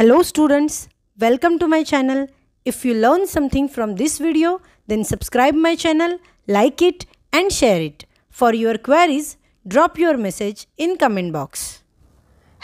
Hello students, welcome to my channel. If you learn something from this video, then subscribe my channel, like it and share it. For your queries, drop your message in comment box.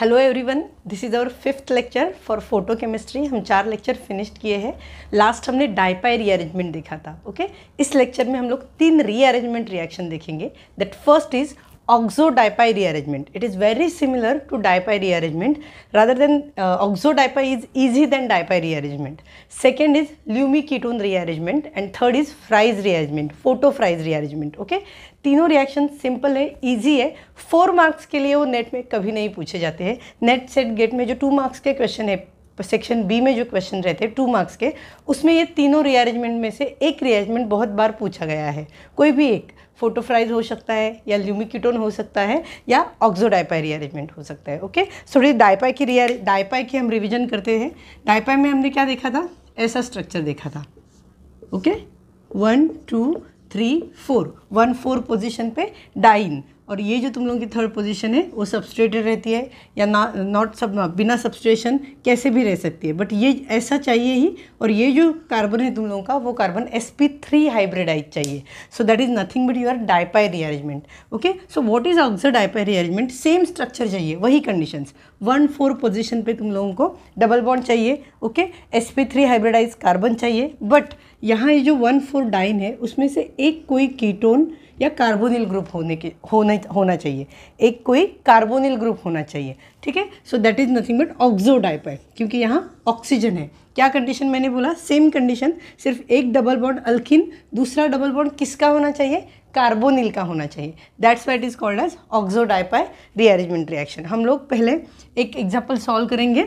Hello everyone this is our fifth lecture for photochemistry हम चार lecture finished किए हैं last हमने डाइपाई rearrangement देखा था okay okay? इस lecture में हम लोग तीन रीअरेंजमेंट रिएक्शन देखेंगे that first is oxodipyri rearrangement. It is very similar to dipyri rearrangement rather than uh, oxodipy is easy than dipyri rearrangement. Second is lumiketone rearrangement and third is Fry's rearrangement, photofry's rearrangement. Okay, तीनों reaction simple है easy है four marks के लिए वो net में कभी नहीं पूछे जाते हैं नेट सेट गेट में जो टू मार्क्स के क्वेश्चन है सेक्शन बी में जो क्वेश्चन रहते हैं टू मार्क्स के उसमें ये तीनों रिअरेंजमेंट में से एक रिअरेंजमेंट बहुत बार पूछा गया है कोई भी एक फोटोफ्राइज हो सकता है या ल्यूमिक्यूटोन हो सकता है या ऑक्सोडाइपाई रीअरेंजमेंट हो सकता है ओके सो so, डाइपाई की डाइपाई की हम रिविजन करते हैं डाइपाई में हमने क्या देखा था ऐसा स्ट्रक्चर देखा था okay one two three four one four position पे डाइन और ये जो तुम लोगों की थर्ड पोजीशन है वो सब्सट्रेटेड रहती है या ना नॉट सब बिना सब्सट्रेशन कैसे भी रह सकती है बट ये ऐसा चाहिए ही और ये जो कार्बन है तुम लोगों का वो carbon S P three hybridize चाहिए so that is nothing but your di pi rearrangement okay so what is oxa di pi rearrangement same structure चाहिए वही कंडीशन वन फोर पोजिशन पर तुम लोगों को डबल बॉन्ड चाहिए okay S P three hybridize carbon चाहिए but यहाँ ये जो वन फोर डाइन है उसमें से एक कोई कीटोन या कार्बोनिल ग्रुप होने के होने होना चाहिए एक कोई कार्बोनिल ग्रुप होना चाहिए ठीक है so that is nothing but oxo है क्योंकि यहाँ ऑक्सीजन है क्या कंडीशन मैंने बोला सेम कंडीशन सिर्फ एक डबल बॉन्ड अल्किन दूसरा डबल बॉन्ड किसका होना चाहिए कार्बोनिल का होना चाहिए that's what is called as oxo di pi rearrangement reaction हम लोग पहले एक एग्जाम्पल सॉल्व करेंगे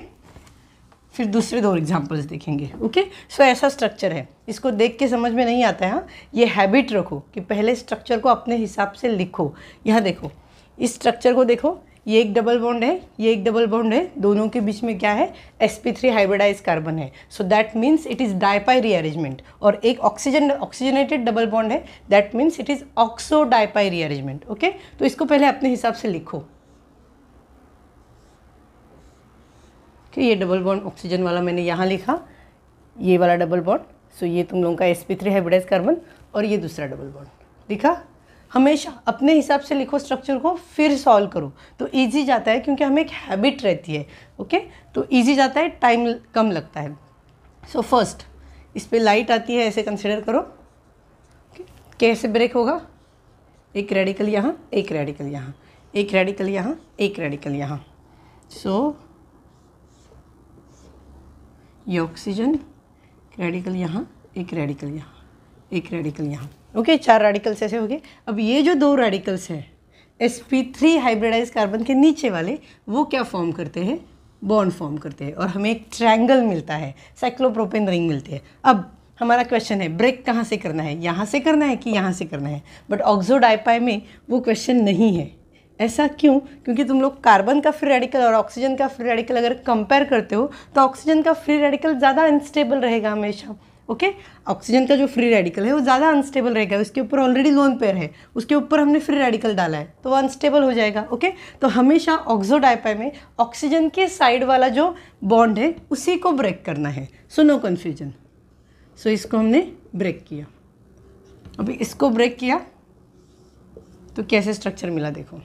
फिर दूसरे दो एग्जाम्पल्स देखेंगे ओके सो ऐसा स्ट्रक्चर है इसको देख के समझ में नहीं आता है हाँ? ये हैबिट रखो कि पहले स्ट्रक्चर को अपने हिसाब से लिखो यहाँ देखो इस स्ट्रक्चर को देखो ये एक डबल बॉन्ड है ये एक डबल बॉन्ड है दोनों के बीच में क्या है sp3 P three hybridize carbon है so that means it is di pi rearrangement और एक ऑक्सीजन ऑक्सीजनेटेड डबल बॉन्ड है that means it is oxo di pi rearrangement okay तो इसको पहले अपने हिसाब से लिखो ठीक है ये डबल बॉन्ड ऑक्सीजन वाला मैंने यहाँ लिखा ये वाला डबल बॉन्ड सो ये तुम लोगों का S P three hybridize carbon और ये दूसरा डबल बॉन्ड लिखा हमेशा अपने हिसाब से लिखो स्ट्रक्चर को फिर सॉल्व करो तो ईजी जाता है क्योंकि हमें एक हैबिट रहती है ओके तो ईजी जाता है टाइम कम लगता है सो so फर्स्ट इस पर लाइट आती है ऐसे कंसिडर करो कैसे ब्रेक होगा एक रेडिकल यहाँ एक रेडिकल यहाँ एक रेडिकल यहाँ एक रेडिकल यहाँ सो so, ये ऑक्सीजन रेडिकल यहाँ एक रेडिकल यहाँ एक रेडिकल यहाँ ओके चार रेडिकल्स ऐसे हो गए अब ये जो दो रेडिकल्स हैं S P three hybridize carbon के नीचे वाले वो क्या फॉर्म करते हैं बॉन्ड फॉर्म करते हैं और हमें एक ट्रायंगल मिलता है साइक्लोप्रोपेन रिंग मिलती है अब हमारा क्वेश्चन है ब्रेक कहाँ से करना है यहाँ से करना है कि यहाँ से करना है बट ऑक्सोडाइपाई में वो क्वेश्चन नहीं है ऐसा क्यों क्योंकि तुम लोग कार्बन का फ्री रेडिकल और ऑक्सीजन का फ्री रेडिकल अगर कंपेयर करते हो तो ऑक्सीजन का फ्री रेडिकल ज़्यादा अनस्टेबल रहेगा हमेशा ओके okay? ऑक्सीजन का जो फ्री रेडिकल है वो ज़्यादा अनस्टेबल रहेगा उसके ऊपर ऑलरेडी लोन पेयर है उसके ऊपर हमने फ्री रेडिकल डाला है तो वो अनस्टेबल हो जाएगा ओके okay? तो हमेशा ऑक्जोडाइपाई में ऑक्सीजन के साइड वाला जो बॉन्ड है उसी को ब्रेक करना है सो नो कन्फ्यूजन सो इसको हमने ब्रेक किया अभी इसको ब्रेक किया तो कैसे स्ट्रक्चर मिला देखो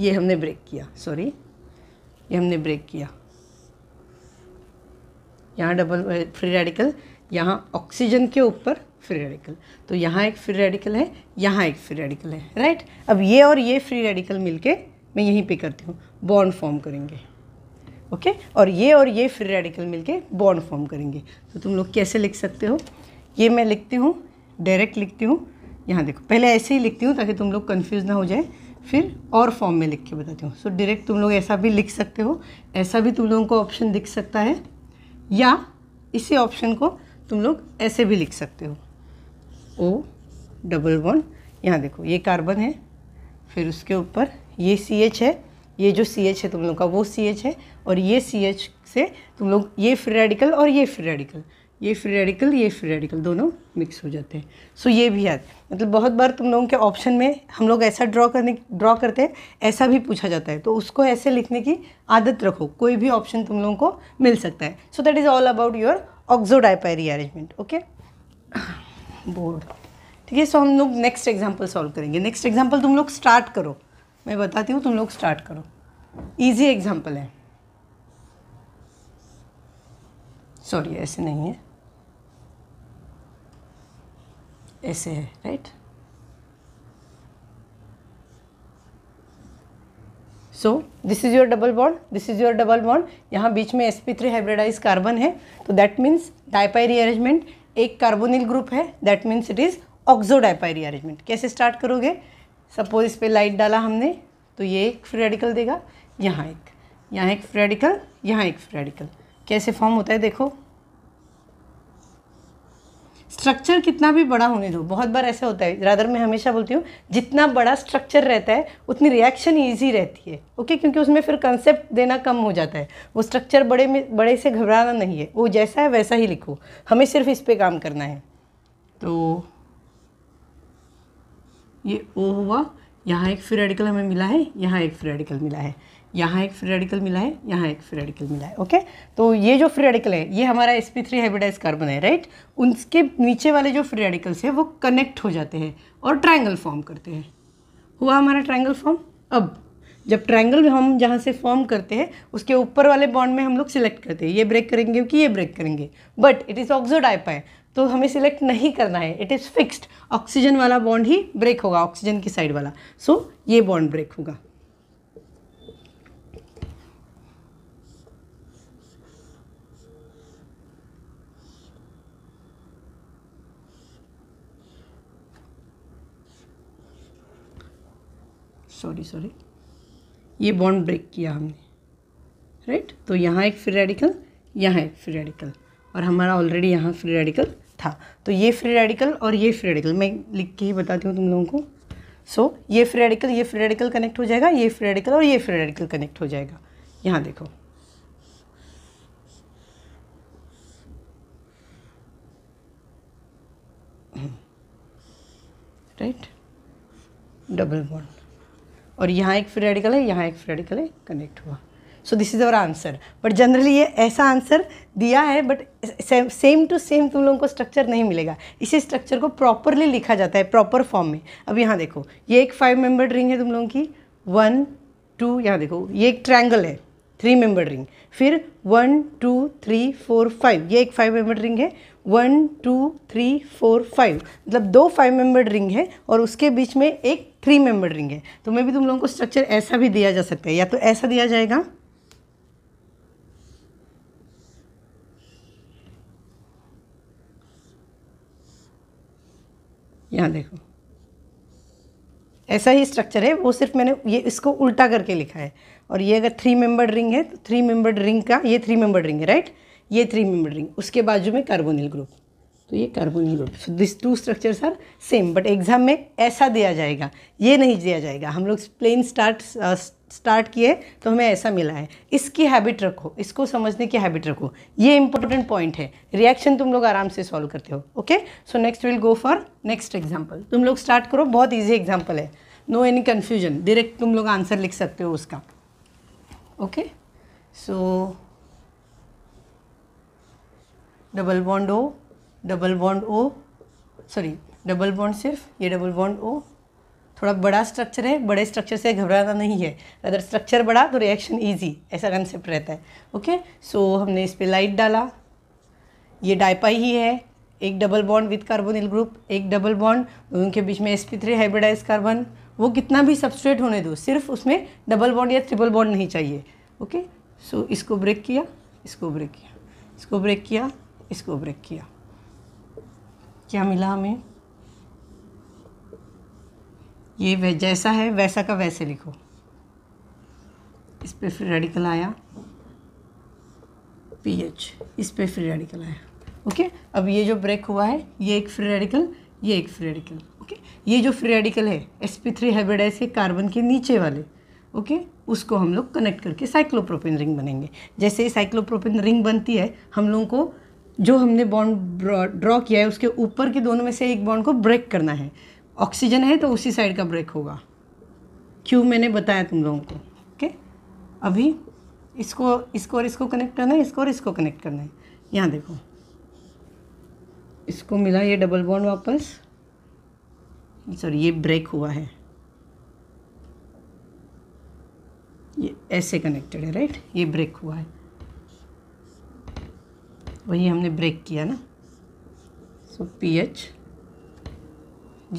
ये हमने ब्रेक किया सॉरी ये हमने ब्रेक किया यहाँ डबल फ्री रेडिकल यहाँ ऑक्सीजन के ऊपर फ्री रेडिकल तो यहाँ एक फ्री रेडिकल है यहाँ एक फ्री रेडिकल है राइट अब ये और ये फ्री रेडिकल मिलके मैं यहीं पे करती हूँ बॉन्ड फॉर्म करेंगे ओके और ये और ये फ्री रेडिकल मिलके बॉन्ड फॉर्म करेंगे तो तुम लोग कैसे लिख सकते हो ये मैं लिखती हूँ डायरेक्ट लिखती हूँ यहाँ देखो पहले ऐसे ही लिखती हूँ ताकि तुम लोग कन्फ्यूज़ ना हो जाए फिर और फॉर्म में लिख के बताती हूँ सो डायरेक्ट तुम लोग ऐसा भी लिख सकते हो ऐसा भी तुम लोगों को ऑप्शन दिख सकता है या इसी ऑप्शन को तुम लोग ऐसे भी लिख सकते हो ओ डबल वन यहाँ देखो ये कार्बन है फिर उसके ऊपर ये सी एच है ये जो सी एच है तुम लोग का वो सी एच है और ये सी एच से तुम लोग ये फ्री रेडिकल और ये फ्री रेडिकल ये फ्री रेडिकल ये फ्री रेडिकल दोनों मिक्स हो जाते हैं सो ये भी याद मतलब बहुत बार तुम लोगों के ऑप्शन में हम लोग ऐसा ड्रॉ करने ड्रॉ करते हैं ऐसा भी पूछा जाता है तो उसको ऐसे लिखने की आदत रखो कोई भी ऑप्शन तुम लोगों को मिल सकता है so that is all about your oxo di pi rearrangement okay board ठीक है सो हम लोग नेक्स्ट एग्जाम्पल सॉल्व करेंगे नेक्स्ट एग्जाम्पल तुम लोग स्टार्ट करो मैं बताती हूँ तुम लोग स्टार्ट करो ईजी एग्जाम्पल है सॉरी ऐसे नहीं है ऐसे है right so this is your double bond this is your double bond यहाँ बीच में sp3 थ्री हाइब्रिडाइज कार्बन है तो दैट मीन्स डायपाई रीअरेंजमेंट एक कार्बोनिल ग्रुप है that means it is oxo di pi rearrangement कैसे स्टार्ट करोगे सपोज इस पर लाइट डाला हमने तो ये एक फ्रेडिकल देगा यहाँ एक यहाँ एक फ्रेडिकल यहाँ एक फ्रेडिकल कैसे फॉर्म होता है देखो स्ट्रक्चर कितना भी बड़ा होने दो बहुत बार ऐसा होता है रादर मैं हमेशा बोलती हूँ जितना बड़ा स्ट्रक्चर रहता है उतनी रिएक्शन ईजी रहती है ओके क्योंकि उसमें फिर कंसेप्ट देना कम हो जाता है वो स्ट्रक्चर बड़े में बड़े से घबराना नहीं है वो जैसा है वैसा ही लिखो हमें सिर्फ इस पर काम करना है तो ये ओ हुआ यहाँ एक फ्री रेडिकल हमें मिला है यहाँ एक फ्री रेडिकल मिला है यहाँ एक फ्री रेडिकल मिला है यहाँ एक फ्री रेडिकल मिला है ओके तो ये जो फ्री रेडिकल है ये हमारा sp3 P three hybridize carbon है राइट उनके नीचे वाले जो फ्री रेडिकल्स हैं वो कनेक्ट हो जाते हैं और ट्रायंगल फॉर्म करते हैं हुआ हमारा ट्रायंगल फॉर्म अब जब ट्रायंगल हम जहाँ से फॉर्म करते हैं उसके ऊपर वाले बॉन्ड में हम लोग सिलेक्ट करते हैं ये ब्रेक करेंगे कि ये ब्रेक करेंगे but it is oxo di pi तो हमें सिलेक्ट नहीं करना है इट इज़ फिक्स्ड ऑक्सीजन वाला बॉन्ड ही ब्रेक होगा ऑक्सीजन की साइड वाला सो so, ये बॉन्ड ब्रेक होगा सॉरी सॉरी ये बॉन्ड ब्रेक किया हमने राइट right? तो यहाँ एक फ्री रेडिकल यहाँ एक फ्री रेडिकल और हमारा ऑलरेडी यहाँ फ्री रेडिकल था तो ये फ्री रेडिकल और ये फ्री रेडिकल मैं लिख के ही बताती हूँ तुम लोगों को सो so, ये फ्री रेडिकल ये फ्री रेडिकल कनेक्ट हो जाएगा ये फ्री रेडिकल और ये फ्री रेडिकल कनेक्ट हो जाएगा यहाँ देखो राइट डबल बॉन्ड और यहाँ एक फ्री रेडिकल है यहाँ एक फ्री रेडिकल है कनेक्ट हुआ so this is our answer but generally ये ऐसा आंसर दिया है बट सेम टू सेम तुम लोगों को स्ट्रक्चर नहीं मिलेगा इसी स्ट्रक्चर को प्रॉपरली लिखा जाता है प्रॉपर फॉर्म में अब यहाँ देखो ये एक फाइव मेंबर रिंग है तुम लोगों की वन टू यहाँ देखो ये एक ट्रैंगल है थ्री मेंबर रिंग फिर one two three four five ये एक फाइव मेंबर रिंग है one two three four five मतलब दो फाइव मेंबर रिंग है और उसके बीच में एक थ्री मेंबर रिंग है तो मे भी तुम लोगों को स्ट्रक्चर ऐसा भी दिया जा सकता है या तो ऐसा दिया जाएगा यहाँ देखो ऐसा ही स्ट्रक्चर है वो सिर्फ मैंने ये इसको उल्टा करके लिखा है और ये अगर थ्री मेंबर्ड रिंग है तो थ्री मेंबर्ड रिंग का ये थ्री मेंबर्ड रिंग है राइट ये थ्री मेंबर्ड रिंग उसके बाजू में कार्बोनिल ग्रुप तो ये carbonyl group so this two structures are same but exam में ऐसा दिया जाएगा ये नहीं दिया जाएगा हम लोग प्लेन स्टार्ट स्टार्ट किए तो हमें ऐसा मिला है इसकी हैबिट रखो इसको समझने की हैबिट रखो ये इंपॉर्टेंट पॉइंट है रिएक्शन तुम लोग आराम से सॉल्व करते हो okay so next will go for next example तुम लोग स्टार्ट करो बहुत ईजी एग्जाम्पल है नो एनी कन्फ्यूजन डायरेक्ट तुम लोग आंसर लिख सकते हो उसका okay so double bond double bond oh sorry double bond सिर्फ ये डबल बॉन्ड ओ थोड़ा बड़ा स्ट्रक्चर है बड़े स्ट्रक्चर से घबराना नहीं है अगर स्ट्रक्चर बड़ा तो रिएक्शन ईजी ऐसा कंसेप्ट रहता है ओके सो so, हमने इस पर लाइट डाला ये डाइपाई ही है एक double bond with carbonyl group एक डबल बॉन्ड उनके बीच में S P three hybridize carbon वो कितना भी सब्सट्रेट होने दो सिर्फ उसमें डबल बॉन्ड या ट्रिपल बॉन्ड नहीं चाहिए ओके सो so, इसको ब्रेक किया इसको ब्रेक किया इसको ब्रेक किया इसको ब्रेक किया क्या मिला हमें ये जैसा है वैसा का वैसे लिखो इस पर फिर रेडिकल आया पी एच इस पर फिर रेडिकल आया ओके अब ये जो ब्रेक हुआ है ये एक फ्री रेडिकल ये एक फ्री रेडिकल ओके ये जो फ्री रेडिकल है एस पी थ्री हाइब्रिडाइज के कार्बन के नीचे वाले ओके उसको हम लोग कनेक्ट करके साइक्लोप्रोपेन रिंग बनेंगे जैसे ही साइक्लोप्रोपेन रिंग बनती है हम लोगों को जो हमने बॉन्ड ड्रॉ किया है उसके ऊपर के दोनों में से एक बॉन्ड को ब्रेक करना है ऑक्सीजन है तो उसी साइड का ब्रेक होगा क्यों मैंने बताया तुम लोगों को ओके अभी इसको इसको और इसको कनेक्ट करना है इसको और इसको कनेक्ट करना है यहाँ देखो इसको मिला ये डबल बॉन्ड वापस सॉरी ये ब्रेक हुआ है ये ऐसे कनेक्टेड है राइट ये ब्रेक हुआ है वही हमने ब्रेक किया ना सो पी एच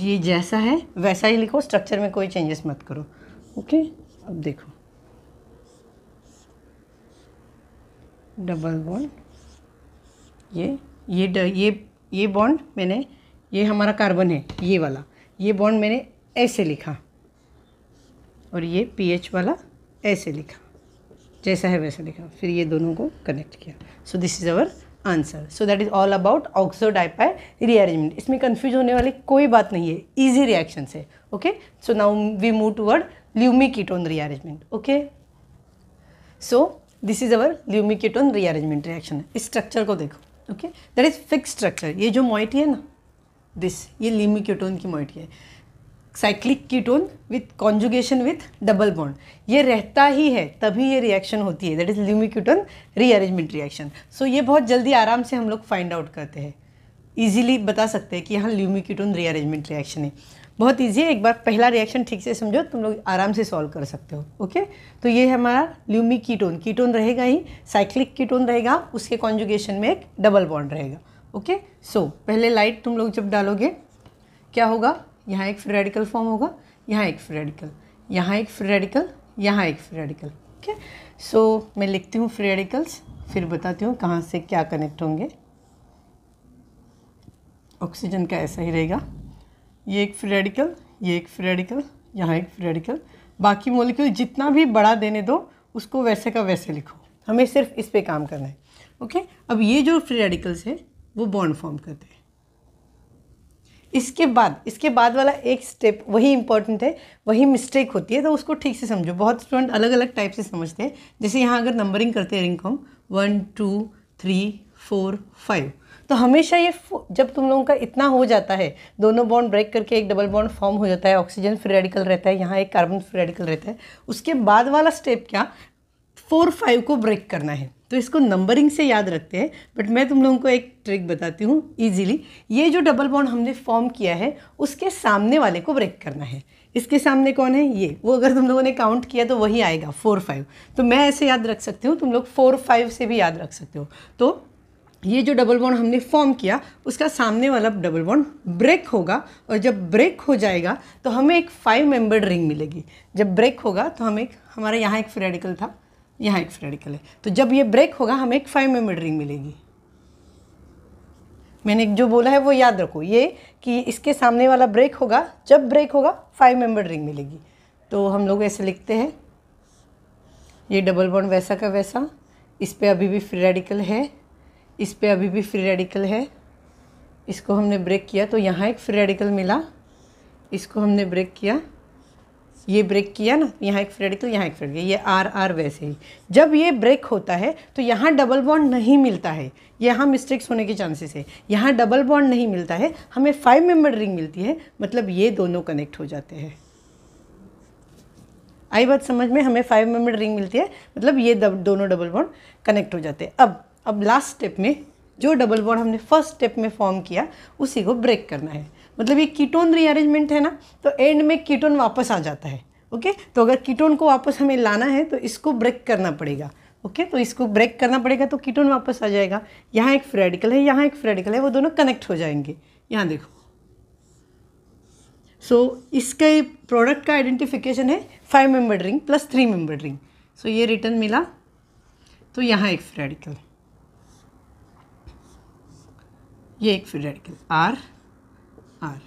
ये जैसा है वैसा ही लिखो स्ट्रक्चर में कोई चेंजेस मत करो ओके अब देखो डबल बॉन्ड ये ये ड, ये ये बॉन्ड मैंने ये हमारा कार्बन है ये वाला ये बॉन्ड मैंने ऐसे लिखा और ये पीएच वाला ऐसे लिखा जैसा है वैसा लिखा फिर ये दोनों को कनेक्ट किया so this is our answer so that is all about oxo rearrangement इसमें कन्फ्यूज होने वाली कोई बात नहीं है ईजी रिएक्शन से okay so now we move toward lumiketone rearrangement okay so this is our lumiketone rearrangement reaction इस structure को देखो okay that is fix structure ये जो मॉइटी है ना दिस ये ल्यूमिकीटोन की मॉइटी है cyclic ketone with conjugation with double bond ये रहता ही है तभी ये रिएक्शन होती है that is lumiketone rearrangement reaction so ये बहुत जल्दी आराम से हम लोग फाइंड आउट करते हैं ईजिली बता सकते हैं कि यहाँ ल्यूमिक्यूटोन रीअरेंजमेंट रिएक्शन है बहुत ईजी है एक बार पहला रिएक्शन ठीक से समझो तुम लोग आराम से सॉल्व कर सकते हो ओके तो ये है हमारा ल्यूमी कीटोन कीटोन रहेगा ही साइक्लिक कीटोन रहेगा उसके कॉन्जुगेशन में एक डबल बॉन्ड रहेगा ओके सो so, पहले लाइट तुम लोग जब डालोगे क्या होगा यहाँ एक फ्रेडिकल फॉर्म होगा यहाँ एक फ्रेडिकल यहाँ एक फ्रेडिकल यहाँ एक फ्रेडिकल ओके सो मैं लिखती हूँ फ्रेडिकल्स फिर बताती हूँ कहाँ से क्या कनेक्ट होंगे ऑक्सीजन का ऐसा ही रहेगा ये एक फ्रेडिकल ये एक फ्रेडिकल यहाँ एक फ्रेडिकल बाकी मोलिक्यूल जितना भी बड़ा देने दो उसको वैसे का वैसे लिखो हमें सिर्फ इस पर काम करना है ओके अब ये जो फ्रेडिकल्स है वो बॉन्ड फॉर्म करते हैं इसके बाद इसके बाद वाला एक स्टेप वही इंपॉर्टेंट है वही मिस्टेक होती है तो उसको ठीक से समझो बहुत स्टूडेंट अलग अलग टाइप से समझते हैं जैसे यहाँ अगर नंबरिंग करते हैं रिंग को हम one two three four five तो हमेशा ये जब तुम लोगों का इतना हो जाता है दोनों बॉन्ड ब्रेक करके एक डबल बॉन्ड फॉर्म हो जाता है ऑक्सीजन फ्री रेडिकल रहता है यहाँ एक कार्बन फ्री रेडिकल रहता है उसके बाद वाला स्टेप क्या फोर फाइव को ब्रेक करना है तो इसको नंबरिंग से याद रखते हैं बट मैं तुम लोगों को एक ट्रिक बताती हूँ ईजिली ये जो डबल बॉन्ड हमने फॉर्म किया है उसके सामने वाले को ब्रेक करना है इसके सामने कौन है ये वो अगर तुम लोगों ने काउंट किया तो वही आएगा फोर फाइव तो मैं ऐसे याद रख सकती हूँ तुम लोग फोर फाइव से भी याद रख सकते हो तो ये जो डबल बॉन्ड हमने फॉर्म किया उसका सामने वाला डबल बॉन्ड ब्रेक होगा और जब ब्रेक हो जाएगा तो हमें एक फाइव मेंबर्ड रिंग मिलेगी जब ब्रेक होगा तो हम एक हमारे यहाँ एक फ्रेडिकल था यहाँ एक रेडिकल है तो जब ये ब्रेक होगा हमें एक फाइव में रिंग मिलेगी मैंने जो बोला है वो याद रखो ये कि इसके सामने वाला ब्रेक होगा जब ब्रेक होगा फाइव मेंबर रिंग मिलेगी तो हम लोग ऐसे लिखते हैं ये डबल बॉन्ड वैसा का वैसा इस पर अभी भी फ्री रेडिकल है इस पर अभी भी फ्री रेडिकल है इसको हमने ब्रेक किया तो यहाँ एक फ्री रेडिकल मिला इसको हमने ब्रेक किया ये ब्रेक किया ना यहाँ एक फ्रेड तो यहाँ एक फ्रेड ये आर आर वैसे ही जब ये ब्रेक होता है तो यहाँ डबल बॉन्ड नहीं मिलता है यहाँ मिस्टेक्स होने के चांसेस है यहाँ डबल बॉन्ड नहीं मिलता है हमें फाइव मेंबर रिंग मिलती है मतलब ये दोनों कनेक्ट हो जाते हैं आई बात समझ में हमें फाइव मेंबर रिंग मिलती है मतलब ये दोनों डबल बॉन्ड कनेक्ट हो जाते हैं अब अब लास्ट स्टेप में जो डबल बॉन्ड हमने फर्स्ट स्टेप में फॉर्म किया उसी को ब्रेक करना है मतलब ये कीटोन रीअरेंजमेंट है ना तो एंड में कीटोन वापस आ जाता है ओके तो अगर कीटोन को वापस हमें लाना है तो इसको ब्रेक करना पड़ेगा ओके तो इसको ब्रेक करना पड़ेगा तो कीटोन वापस आ जाएगा यहाँ एक फ्रेडिकल है यहाँ एक फ्रेडिकल है वो दोनों कनेक्ट हो जाएंगे यहाँ देखो सो so, इसके प्रोडक्ट का आइडेंटिफिकेशन है five member ring plus three member ring so ये रिटर्न मिला तो यहाँ एक फ्रेडिकल ये एक free radical R R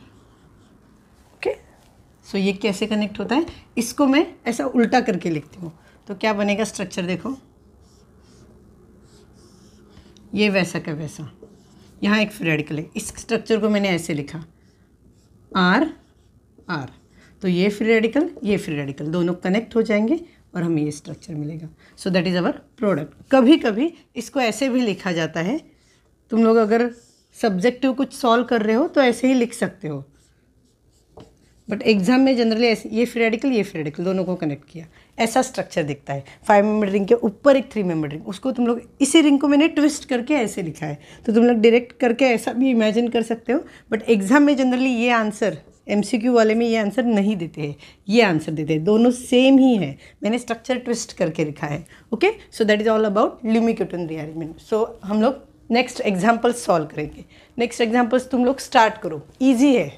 okay so ये कैसे कनेक्ट होता है इसको मैं ऐसा उल्टा करके लिखती हूँ तो क्या बनेगा स्ट्रक्चर देखो ये वैसा का वैसा यहाँ एक फ्रेडिकल है इस स्ट्रक्चर को मैंने ऐसे लिखा आर आर तो ये फ्री रेडिकल ये फ्री रेडिकल दोनों कनेक्ट हो जाएंगे और हमें ये स्ट्रक्चर मिलेगा so that is our product कभी कभी इसको ऐसे भी लिखा जाता है तुम लोग अगर सब्जेक्टिव कुछ सॉल्व कर रहे हो तो ऐसे ही लिख सकते हो बट एग्ज़ाम में जनरली ऐसे ये फ्रेडिकल ये फ्रेडिकल दोनों को कनेक्ट किया ऐसा स्ट्रक्चर दिखता है फाइव मेंबर रिंग के ऊपर एक थ्री मेंबर रिंग उसको तुम लोग इसी रिंग को मैंने ट्विस्ट करके ऐसे लिखा है तो तुम लोग डायरेक्ट करके ऐसा भी इमेजिन कर सकते हो बट एग्ज़ाम में जनरली ये आंसर एम वाले में ये आंसर नहीं देते हैं ये आंसर देते हैं दोनों सेम ही है मैंने स्ट्रक्चर ट्विस्ट करके लिखा है okay so that is all about lumiketone rearrangement so हम लोग नेक्स्ट एग्जाम्पल्स सॉल्व करेंगे नेक्स्ट एग्जाम्पल्स तुम लोग स्टार्ट करो ईजी है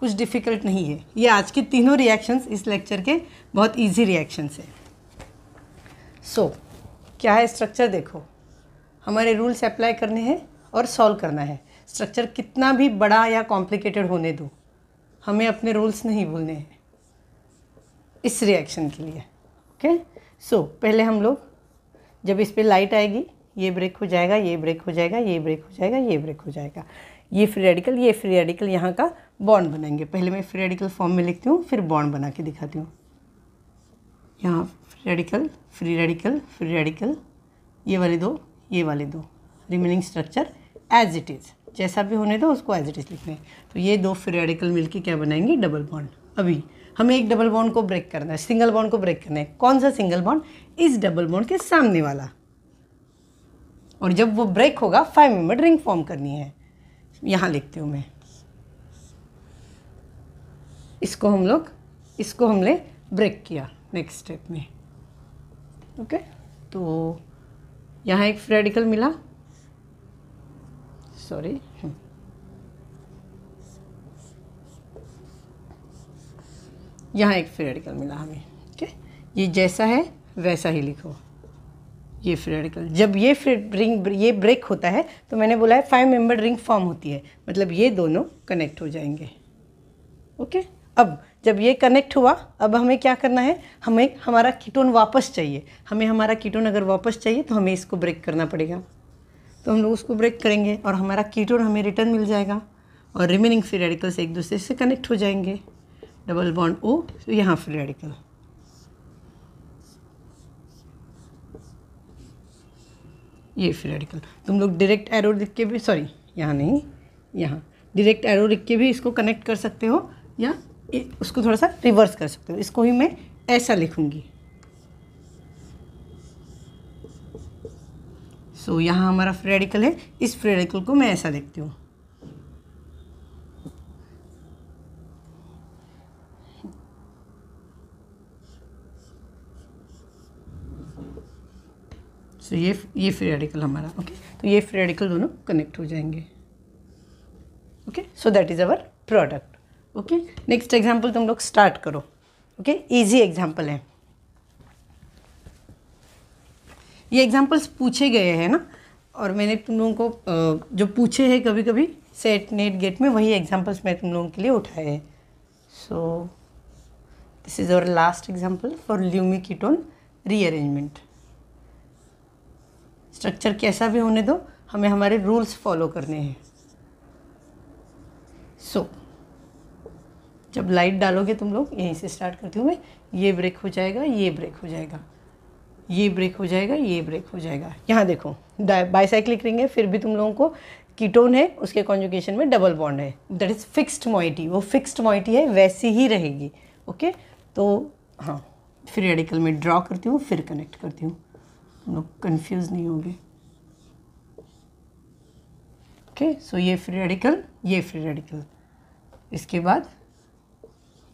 कुछ डिफ़िकल्ट नहीं है ये आज के तीनों रिएक्शंस इस लेक्चर के बहुत ईजी रिएक्शंस है सो so, क्या है स्ट्रक्चर देखो हमारे रूल्स अप्लाई करने हैं और सॉल्व करना है स्ट्रक्चर कितना भी बड़ा या कॉम्प्लिकेटेड होने दो हमें अपने रूल्स नहीं भूलने हैं इस रिएक्शन के लिए ओके okay? सो so, पहले हम लोग जब इस पर लाइट आएगी ये ब्रेक हो जाएगा ये ब्रेक हो जाएगा ये ब्रेक हो जाएगा ये ब्रेक हो जाएगा ये फ्री रेडिकल ये फ्री रेडिकल यहाँ का बॉन्ड बनाएंगे पहले मैं फ्री रेडिकल फॉर्म में लिखती हूँ फिर बॉन्ड बना के दिखाती हूँ यहाँ free radical free radical free radical ये वाले दो ये वाले दो remaining structure as it is जैसा भी होने दो उसको एज इट इज़ लिखना है तो ये दो फ्री रेडिकल मिलकर क्या बनाएंगे डबल बॉन्ड अभी हमें एक डबल बॉन्ड को ब्रेक करना है सिंगल बॉन्ड को ब्रेक करना है कौन सा सिंगल बॉन्ड इस डबल बॉन्ड के सामने वाला और जब वो ब्रेक होगा फाइव मिनट रिंग फॉर्म करनी है यहाँ लिखती हूँ मैं इसको हम लोग इसको हमने ब्रेक किया नेक्स्ट स्टेप में ओके okay? तो यहाँ एक फ्रेडिकल मिला सॉरी यहाँ एक फ्रेडिकल मिला हमें ठीक okay? ये जैसा है वैसा ही लिखो ये फ्री रेडिकल जब ये फ्री रिंग ये ब्रेक होता है तो मैंने बोला है फाइव मेंबर रिंग फॉर्म होती है मतलब ये दोनों कनेक्ट हो जाएंगे ओके अब जब ये कनेक्ट हुआ अब हमें क्या करना है हमें हमारा कीटोन वापस चाहिए हमें हमारा कीटोन अगर वापस चाहिए तो हमें इसको ब्रेक करना पड़ेगा तो हम लोग उसको ब्रेक करेंगे और हमारा कीटोन हमें रिटर्न मिल जाएगा और रिमेनिंग फ्री रेडिकल्स एक दूसरे से कनेक्ट हो जाएंगे डबल बॉन्ड ओ यहाँ फ्री रेडिकल ये फ्री रेडिकल तुम लोग डायरेक्ट एरो लिख के भी सॉरी यहाँ नहीं यहाँ डायरेक्ट एरो लिख के भी इसको कनेक्ट कर सकते हो या उसको थोड़ा सा रिवर्स कर सकते हो इसको ही मैं ऐसा लिखूँगी सो so, यहाँ हमारा फ्रेडिकल है इस फ्रेडिकल को मैं ऐसा लिखती हूँ सो ये ये फ्री रेडिकल हमारा ओके तो ये फ्री रेडिकल दोनों कनेक्ट हो जाएंगे okay so that is our product okay next example तुम लोग स्टार्ट करो ओके इजी एग्जाम्पल है ये एग्जाम्पल्स पूछे गए हैं ना और मैंने तुम लोगों को जो पूछे हैं कभी कभी सेट नेट गेट में वही एग्जाम्पल्स मैं तुम लोगों के लिए उठाए हैं so this is our last example for lumiketone rearrangement structure कैसा भी होने दो हमें हमारे रूल्स फॉलो करने हैं सो so, जब लाइट डालोगे तुम लोग यहीं से स्टार्ट करती हूँ मैं ये ब्रेक हो जाएगा ये ब्रेक हो जाएगा ये ब्रेक हो जाएगा ये ब्रेक हो जाएगा यहाँ देखो बाईसाइक्लिक रिंग है फिर भी तुम लोगों को कीटोन है उसके कॉन्जुकेशन में डबल बॉन्ड है दैट इज़ फिक्स्ड मोइटी वो फिक्स्ड मोइटी है वैसी ही रहेगी ओके तो हाँ फिर रेडिकल में ड्रॉ करती हूँ फिर कनेक्ट करती हूँ लोग कन्फ्यूज़ नहीं होंगे ओके सो ये फ्री रेडिकल ये फ्री रेडिकल इसके बाद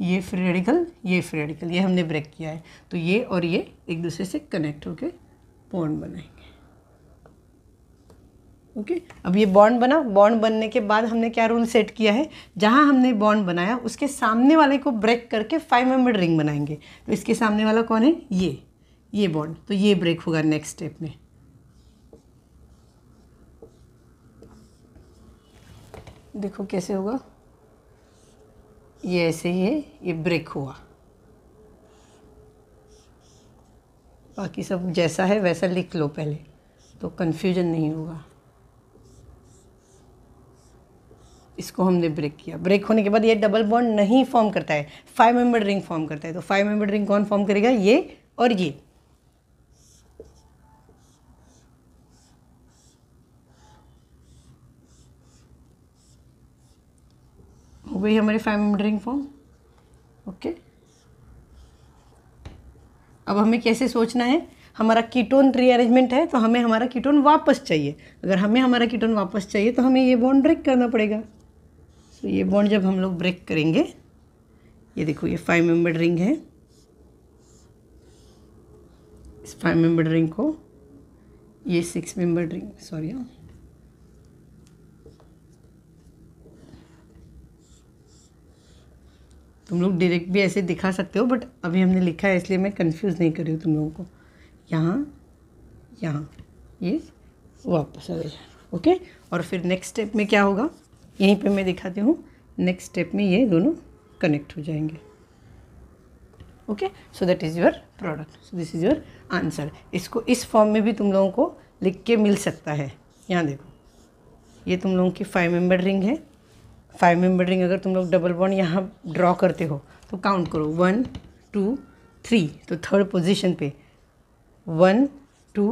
ये फ्री रेडिकल ये फ्री रेडिकल ये हमने ब्रेक किया है तो ये और ये एक दूसरे से कनेक्ट होके बॉन्ड बनाएंगे ओके okay? अब ये बॉन्ड बना बॉन्ड बनने के बाद हमने क्या रूल सेट किया है जहाँ हमने बॉन्ड बनाया उसके सामने वाले को ब्रेक करके फाइव मेंबर रिंग बनाएंगे तो इसके सामने वाला कौन है ये ये बॉन्ड तो ये ब्रेक होगा नेक्स्ट स्टेप में देखो कैसे होगा ये ऐसे ही है ये ब्रेक हुआ बाकी सब जैसा है वैसा लिख लो पहले तो कन्फ्यूजन नहीं होगा इसको हमने ब्रेक किया ब्रेक होने के बाद ये डबल बॉन्ड नहीं फॉर्म करता है फाइव मेंबर रिंग फॉर्म करता है तो फाइव मेंबर रिंग कौन फॉर्म करेगा ये और ये गई हमारी फाइव मेम्बरिंग फॉर्म ओके अब हमें कैसे सोचना है हमारा कीटोन रीअरेंजमेंट है तो हमें हमारा कीटोन वापस चाहिए अगर हमें हमारा कीटोन वापस चाहिए तो हमें ये बॉन्ड ब्रेक करना पड़ेगा तो so, ये बॉन्ड जब हम लोग ब्रेक करेंगे ये देखो ये फाइव मेंबर रिंग है इस फाइव मेंबर रिंग को ये सिक्स मेंबर रिंग सॉरी हाँ तुम लोग डायरेक्ट भी ऐसे दिखा सकते हो बट अभी हमने लिखा है इसलिए मैं कंफ्यूज नहीं कर रही हूँ तुम लोगों को यहाँ यहाँ ये वापस आ जाए ओके और फिर नेक्स्ट स्टेप में क्या होगा यहीं पे मैं दिखाती हूँ नेक्स्ट स्टेप में ये दोनों कनेक्ट हो जाएंगे okay so that is your product so this is your answer इसको इस फॉर्म में भी तुम लोगों को लिख के मिल सकता है यहाँ देखो ये तुम लोगों की फाइव मेम्बर रिंग है फाइव मेम्बर रिंग अगर तुम लोग डबल बॉन्ड यहाँ ड्रॉ करते हो तो काउंट करो वन टू थ्री तो थर्ड पोजीशन पे one two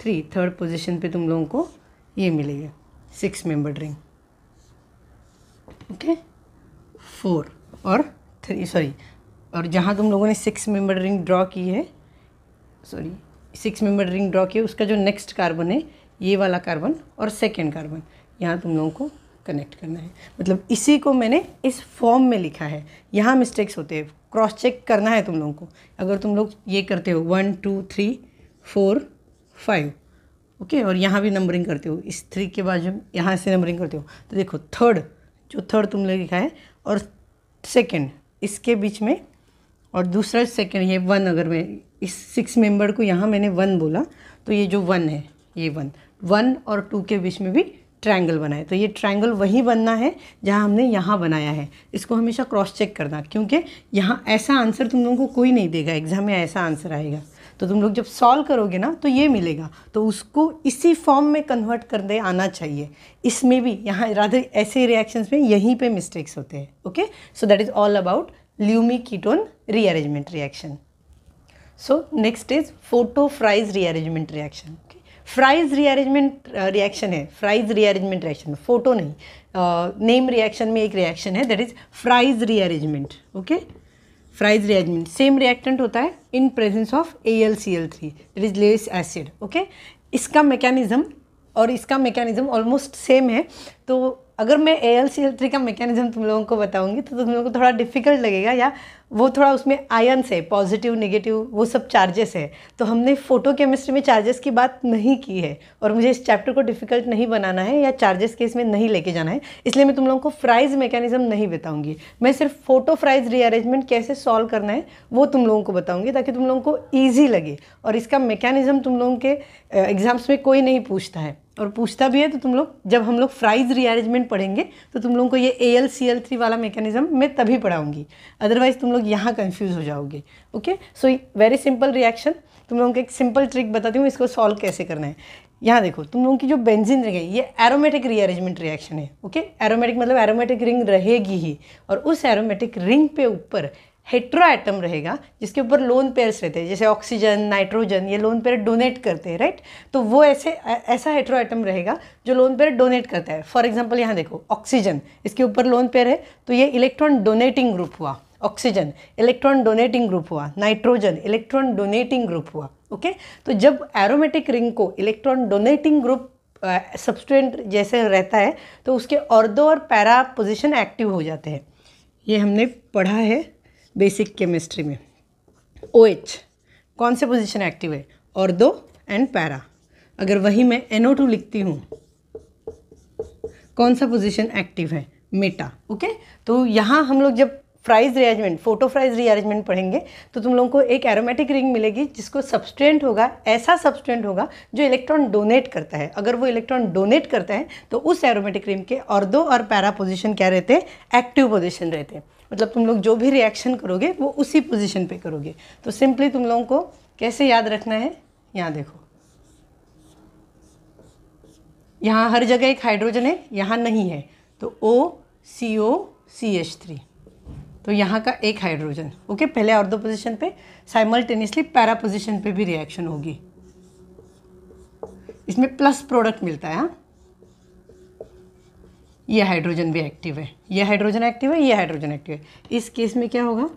three third position पे तुम लोगों को ये मिलेगा six member ring okay four और थ्री सॉरी और जहाँ तुम लोगों ने सिक्स मेंबर रिंग ड्रॉ की है sorry six member ring draw की है उसका जो नेक्स्ट कार्बन है ये वाला कार्बन और सेकेंड कार्बन यहाँ तुम लोगों को कनेक्ट करना है मतलब इसी को मैंने इस फॉर्म में लिखा है यहाँ मिस्टेक्स होते हैं क्रॉस चेक करना है तुम लोगों को अगर तुम लोग ये करते हो one two three four five okay और यहाँ भी नंबरिंग करते हो इस थ्री के बाद जब यहाँ से नंबरिंग करते हो तो देखो थर्ड जो थर्ड तुमने लिखा है और सेकेंड इसके बीच में और दूसरा सेकेंड ये वन अगर मैं इस सिक्स मेंबर को यहाँ मैंने वन बोला तो ये जो वन है ये वन वन और टू के बीच में भी ट्रायंगल बनाए तो ये ट्रायंगल वही बनना है जहाँ हमने यहाँ बनाया है इसको हमेशा क्रॉस चेक करना क्योंकि यहाँ ऐसा आंसर तुम लोगों को कोई नहीं देगा एग्ज़ाम में ऐसा आंसर आएगा तो तुम लोग जब सॉल्व करोगे ना तो ये मिलेगा तो उसको इसी फॉर्म में कन्वर्ट करने आना चाहिए इसमें भी यहाँ राधे ऐसे रिएक्शंस में यहीं पे मिस्टेक्स होते हैं okay so that is all about lumiketone rearrangement reaction so next is photo Fries rearrangement reaction Fries rearrangement reaction है फ्राइज रीअरेंजमेंट रिएक्शन में फोटो नहीं नेम uh, रिएक्शन में एक रिएक्शन है that is Fries rearrangement okay Fries rearrangement same reactant होता है in presence of A L C L three that is Lewis acid okay इसका mechanism और इसका मैकेनिज्म ऑलमोस्ट सेम है तो अगर मैं A L C L three का मैकेनिज्म तुम लोगों को बताऊंगी तो तुम लोगों को थोड़ा डिफिकल्ट लगेगा या वो थोड़ा उसमें आयन्स है पॉजिटिव नेगेटिव वो सब चार्जेस है तो हमने फ़ोटो केमिस्ट्री में चार्जेस की बात नहीं की है और मुझे इस चैप्टर को डिफ़िकल्ट नहीं बनाना है या चार्जेस के इसमें नहीं लेके जाना है इसलिए मैं तुम लोगों को फ्राइज मैकेनिज़्म नहीं बताऊंगी मैं सिर्फ फ़ोटो फ्राइज रीअरेंजमेंट कैसे सॉल्व करना है वो तुम लोगों को बताऊँगी ताकि तुम लोगों को ईजी लगे और इसका मेकेनिज़्म तुम लोगों के एग्ज़ाम्स में कोई नहीं पूछता है और पूछता भी है तो तुम लोग जब हम लोग फ्राइज रीअरेंजमेंट पढ़ेंगे तो तुम लोगों को ये A L C L three वाला मेकेनिज़्म मैं तभी पढ़ाऊँगी अदरवाइज़ तुम लोग लोग यहाँ कन्फ्यूज़ हो जाओगे okay so very simple reaction तुम लोगों को एक सिंपल ट्रिक बताती हूँ इसको सॉल्व कैसे करना है यहाँ देखो तुम लोगों की जो बेंजिन रह गई ये एरोमेटिक रीअरेंजमेंट रिएक्शन है ओके एरोमेटिक मतलब एरोमेटिक रिंग रहेगी ही और उस एरोमेटिक रिंग पे ऊपर हेट्रो एटम रहेगा जिसके ऊपर लोन पेयर्स रहते हैं जैसे ऑक्सीजन नाइट्रोजन ये लोन पेयर डोनेट करते हैं राइट तो वो ऐसे ऐसा हेट्रो एटम रहेगा जो लोन पेयर डोनेट करता है फॉर एग्जाम्पल यहाँ देखो ऑक्सीजन इसके ऊपर लोन पेयर है तो ये इलेक्ट्रॉन डोनेटिंग ग्रुप हुआ ऑक्सीजन इलेक्ट्रॉन डोनेटिंग ग्रुप हुआ नाइट्रोजन इलेक्ट्रॉन डोनेटिंग ग्रुप हुआ ओके तो जब एरोमेटिक रिंग को इलेक्ट्रॉन डोनेटिंग ग्रुप सब्सटेंट जैसे रहता है तो उसके ऑर्दो और पैरा पोजिशन एक्टिव हो जाते हैं ये हमने पढ़ा है बेसिक केमिस्ट्री में ओ OH, कौन से पोजिशन एक्टिव है ऑर्दो एंड पैरा अगर वही मैं एनओ टू लिखती हूँ कौन सा पोजिशन एक्टिव है मेटा ओके तो यहाँ हम लोग जब Fries rearrangement photo Fries rearrangement पढ़ेंगे तो तुम लोगों को एक एरोमेटिक रिंग मिलेगी जिसको सब्सटेंट होगा ऐसा सब्सटेंट होगा जो इलेक्ट्रॉन डोनेट करता है अगर वो इलेक्ट्रॉन डोनेट करता है तो उस एरोमेटिक रिंग के और दो और पैरा पोजिशन क्या रहते हैं एक्टिव पोजिशन रहते हैं मतलब तुम लोग जो भी रिएक्शन करोगे वो उसी पोजिशन पर करोगे तो सिंपली तुम लोगों को कैसे याद रखना है यहाँ देखो यहाँ हर जगह एक हाइड्रोजन है यहाँ नहीं है तो ओ सी ओ सी एच थ्री तो यहाँ का एक हाइड्रोजन ओके पहले और दो पोजिशन पे साइमल्टेनियसली पैरा पोजिशन पे भी रिएक्शन होगी इसमें प्लस प्रोडक्ट मिलता है यह हाँ। ये हाइड्रोजन भी एक्टिव है ये हाइड्रोजन एक्टिव है ये हाइड्रोजन एक्टिव है इस केस में क्या होगा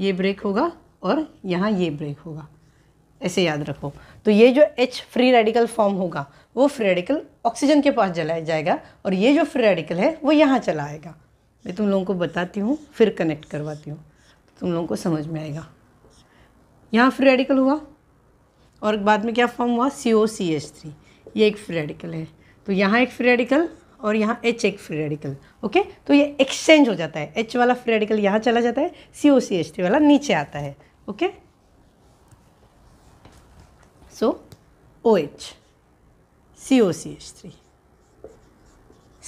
ये ब्रेक होगा और यहाँ ये ब्रेक होगा ऐसे याद रखो तो ये जो H फ्री रेडिकल फॉर्म होगा वो फ्री रेडिकल ऑक्सीजन के पास जलाया जाएगा और ये जो फ्री रेडिकल है वो यहाँ चला आएगा मैं तुम लोगों को बताती हूँ फिर कनेक्ट करवाती हूँ तुम लोगों को समझ में आएगा यहाँ फ्री रेडिकल हुआ और बाद में क्या फॉर्म हुआ सी ओ सी एच थ्री ये एक फ्री रेडिकल है तो यहाँ एक फ्री रेडिकल और यहाँ एच एक फ्री रेडिकल ओके तो ये एक्सचेंज हो जाता है एच वाला फ्री रेडिकल यहाँ चला जाता है सी ओ सी एच थ्री वाला नीचे आता है okay so O H C O C H three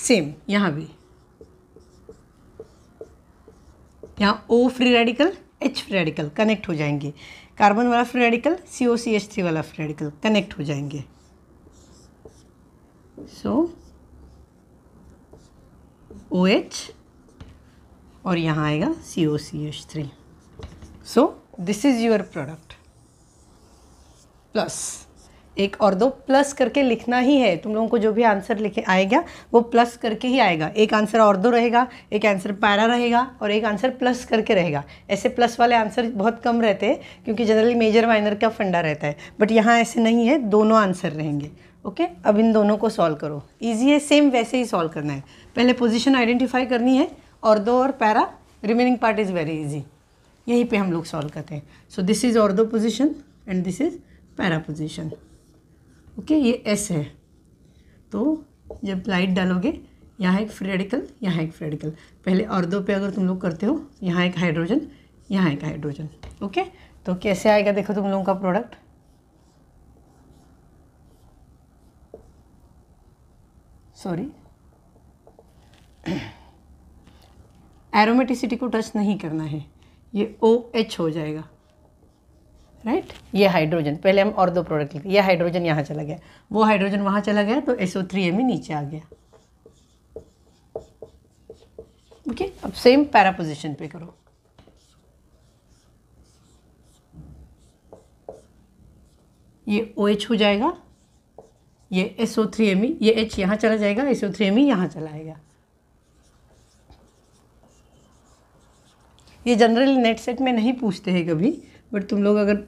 same यहाँ भी यहाँ O free radical H free radical connect हो जाएंगे कार्बन वाला free radical C O C H three वाला फ्री रेडिकल कनेक्ट हो जाएंगे सो ओ एच और यहाँ आएगा C O C H three so this is your product plus एक और दो प्लस करके लिखना ही है तुम लोगों को जो भी आंसर लिखे आएगा वो प्लस करके ही आएगा एक आंसर और दो रहेगा एक आंसर पैरा रहेगा और एक आंसर प्लस करके रहेगा ऐसे प्लस वाले आंसर बहुत कम रहते हैं क्योंकि जनरली मेजर माइनर का फंडा रहता है बट यहाँ ऐसे नहीं है दोनों आंसर रहेंगे ओके okay? अब इन दोनों को सॉल्व करो ईजी है सेम वैसे ही सॉल्व करना है पहले पोजिशन आइडेंटिफाई करनी है और दो और para remaining part is very easy यहीं पे हम लोग सॉल्व करते हैं so this is ortho position and this is para position okay ये एस है तो जब लाइट डालोगे यहाँ एक फ्री रेडिकल यहाँ एक फ्री रेडिकल पहले अर्धों पे अगर तुम लोग करते हो यहाँ एक हाइड्रोजन यहाँ एक हाइड्रोजन ओके तो कैसे आएगा देखो तुम लोगों का प्रोडक्ट सॉरी एरोमेटिसिटी को टच नहीं करना है ये ओ OH एच हो जाएगा राइट ये हाइड्रोजन पहले हम और दो प्रोडक्ट लिखते ये हाइड्रोजन यहाँ चला गया वो हाइड्रोजन वहाँ चला गया तो एस ओ थ्री एम ही नीचे आ गया ओके okay, अब सेम पैरा पोजिशन पे करो ये ओ OH हो जाएगा ये S O three M E ये एच यहाँ चला जाएगा S O three M E यहाँ चला आएगा ये जनरल नेट सेट में नहीं पूछते हैं कभी बट तुम लोग अगर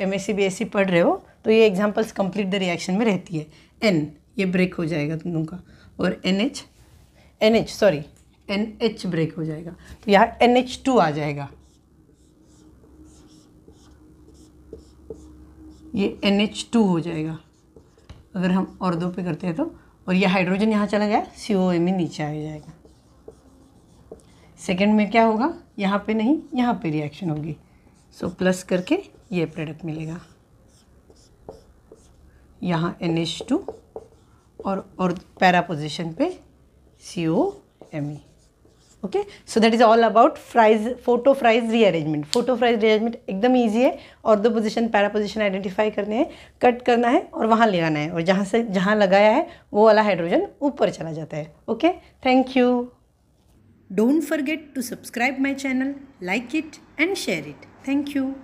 एम एस सी पढ़ रहे हो तो ये एग्जाम्पल्स कंप्लीट द रिएक्शन में रहती है एन ये ब्रेक हो जाएगा तुम लोगों का और N H N H sorry N H break हो जाएगा तो यहाँ एन एच टू आ जाएगा ये एन एच टू हो जाएगा अगर हम और दो पे करते हैं तो और ये हाइड्रोजन यहाँ चला गया सी ओ एम नीचे आ जाएगा सेकेंड में क्या होगा यहाँ पे नहीं यहाँ पे रिएक्शन होगी सो so, प्लस करके ये प्रोडक्ट मिलेगा यहाँ एन एच टू और और पैरा पोजिशन पे C O M E okay so that is all about Fries photo Fries rearrangement photo Fries rearrangement एकदम ईजी है और ortho position para position identify करने हैं कट करना है और वहाँ ले आना है और जहाँ से जहाँ लगाया है वो वाला हाइड्रोजन ऊपर चला जाता है okay thank you don't forget to subscribe my channel like it and share it thank you